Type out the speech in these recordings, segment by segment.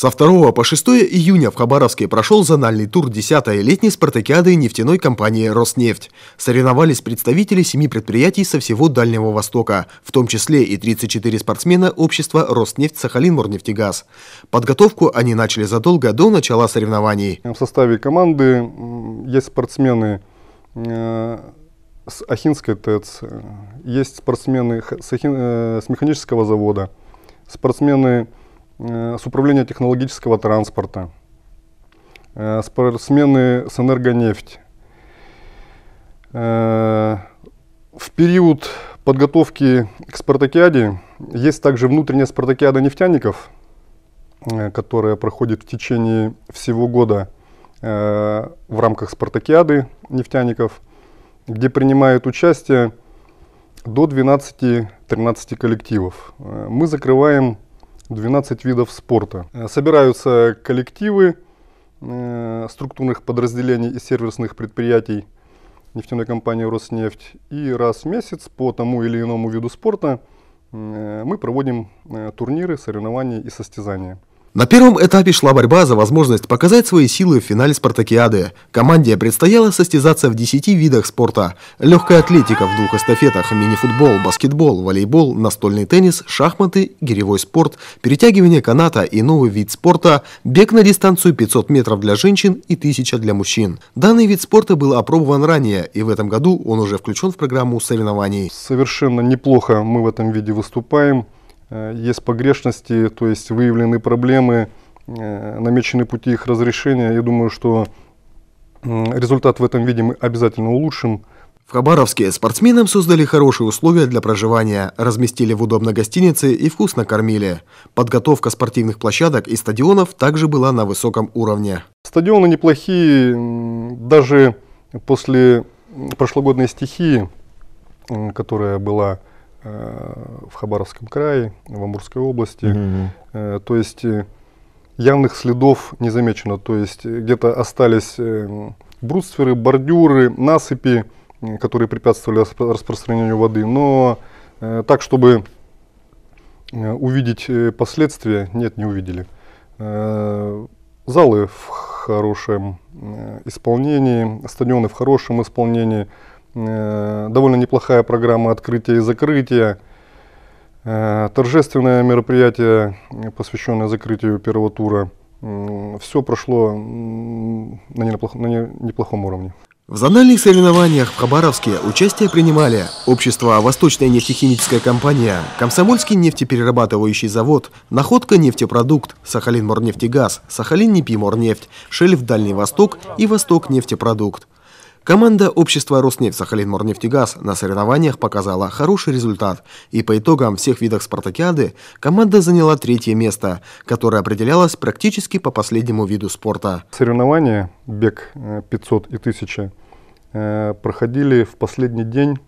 Со 2 по 6 июня в Хабаровске прошел зональный тур 10-й летней спартакиады нефтяной компании «Роснефть». Соревновались представители семи предприятий со всего Дальнего Востока, в том числе и 34 спортсмена общества роснефть Сахалинмурнефтегаз. Подготовку они начали задолго до начала соревнований. В составе команды есть спортсмены э, с Ахинской ТЭЦ, э, есть спортсмены э, с механического завода, спортсмены Э, с управления технологического транспорта, э, спортсмены с энергонефть. Э, в период подготовки к спартакиаде есть также внутренняя спартакиада нефтяников, которая проходит в течение всего года в рамках спартакиады нефтяников, где принимают участие до 12-13 коллективов. Мы закрываем 12 видов спорта. Э, собираются коллективы э, структурных подразделений и сервисных предприятий нефтяной компании «Роснефть». И раз в месяц по тому или иному виду спорта э, мы проводим турниры, соревнования и состязания. На первом этапе шла борьба за возможность показать свои силы в финале спартакиады. Команде предстояло состязаться в 10 видах спорта. Легкая атлетика в двух эстафетах, мини-футбол, баскетбол, волейбол, настольный теннис, шахматы, гиревой спорт, перетягивание каната и новый вид спорта, бег на дистанцию 500 метров для женщин и 1000 для мужчин. Данный вид спорта был опробован ранее, и в этом году он уже включен в программу соревнований. Совершенно неплохо мы в этом виде выступаем. Э, есть погрешности, то есть выявлены проблемы, э, намечены пути их разрешения. Я думаю, что результат в этом виде мы обязательно улучшим. В Хабаровске спортсменам создали хорошие условия для проживания, разместили в удобной гостинице и вкусно кормили. Подготовка спортивных площадок и стадионов также была на высоком уровне. Стадионы неплохие, даже после прошлогодней стихии, которая была Э, в Хабаровском крае, в Амурской области. Mm-hmm. То есть э, явных следов не замечено. То есть где-то остались брустверы, бордюры, насыпи, которые препятствовали распро распространению воды. Но так, чтобы увидеть последствия, нет, не увидели. Залы в хорошем исполнении, стадионы в хорошем исполнении. Довольно неплохая программа открытия и закрытия. Э, торжественное мероприятие, посвященное закрытию первого тура. Все прошло на, неплох, на неплохом уровне. В зональных соревнованиях в Хабаровске участие принимали Общество «Восточная нефтехимическая компания», Комсомольский нефтеперерабатывающий завод, Находка нефтепродукт, Сахалин Морнефтегаз, Сахалин Непиморнефть, Шельф Дальний Восток и Восток нефтепродукт. Команда общества Роснефть Сахалинморнефтегаз на соревнованиях показала хороший результат, и по итогам всех видов спартакиады команда заняла третье место, которое определялось практически по последнему виду спорта. Соревнования бег 500 э, и 1000 э, проходили в последний день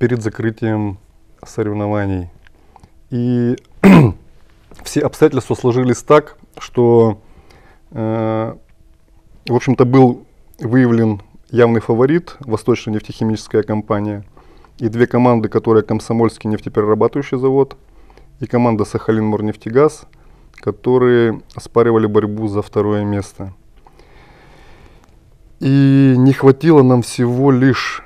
перед закрытием соревнований. И все обстоятельства сложились так, что, э, в общем-то, был выявлен явный фаворит Восточная нефтехимическая компания и две команды, которые Комсомольский нефтеперерабатывающий завод и команда сахалин которые оспаривали борьбу за второе место. И не хватило нам всего лишь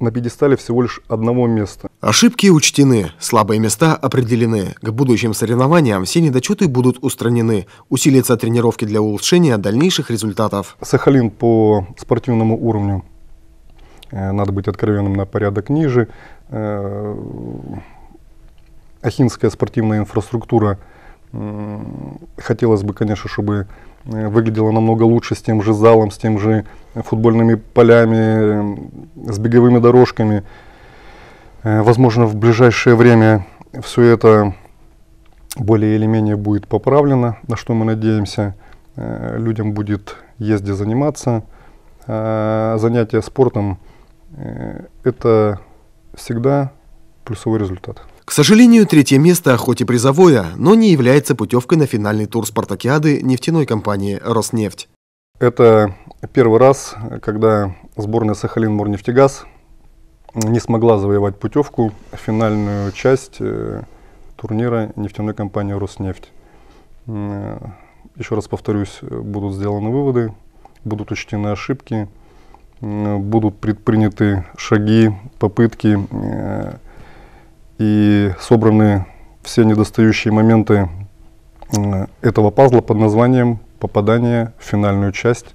на пьедестале всего лишь одного места. Ошибки учтены, слабые места определены. К будущим соревнованиям все недочеты будут устранены. Усилятся тренировки для улучшения дальнейших результатов. Сахалин по спортивному уровню, э, надо быть откровенным, на порядок ниже. Э, ахинская спортивная инфраструктура, хотелось бы, конечно, чтобы Э, выглядело намного лучше с тем же залом, с тем же футбольными полями, э, с беговыми дорожками. Э, возможно, в ближайшее время все это более или менее будет поправлено, на что мы надеемся. Людям будет езде заниматься. А занятия спортом – это всегда плюсовой результат. К сожалению, третье место, хоть и призовое, но не является путевкой на финальный тур «Спартакиады» нефтяной компании «Роснефть». Это первый раз, когда сборная «Сахалин-Морнефтегаз» не смогла завоевать путевку в финальную часть э, турнира нефтяной компании «Роснефть». Э, еще раз повторюсь, будут сделаны выводы, будут учтены ошибки, э, будут предприняты шаги, попытки и собраны все недостающие моменты этого пазла под названием «Попадание в финальную часть»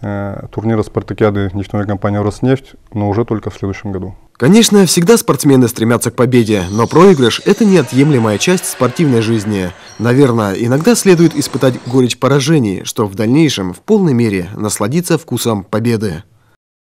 э, турнира «Спартакиады» нефтяной компании «Роснефть», но уже только в следующем году. Конечно, всегда спортсмены стремятся к победе, но проигрыш – это неотъемлемая часть спортивной жизни. Наверное, иногда следует испытать горечь поражений, чтобы в дальнейшем в полной мере насладиться вкусом победы.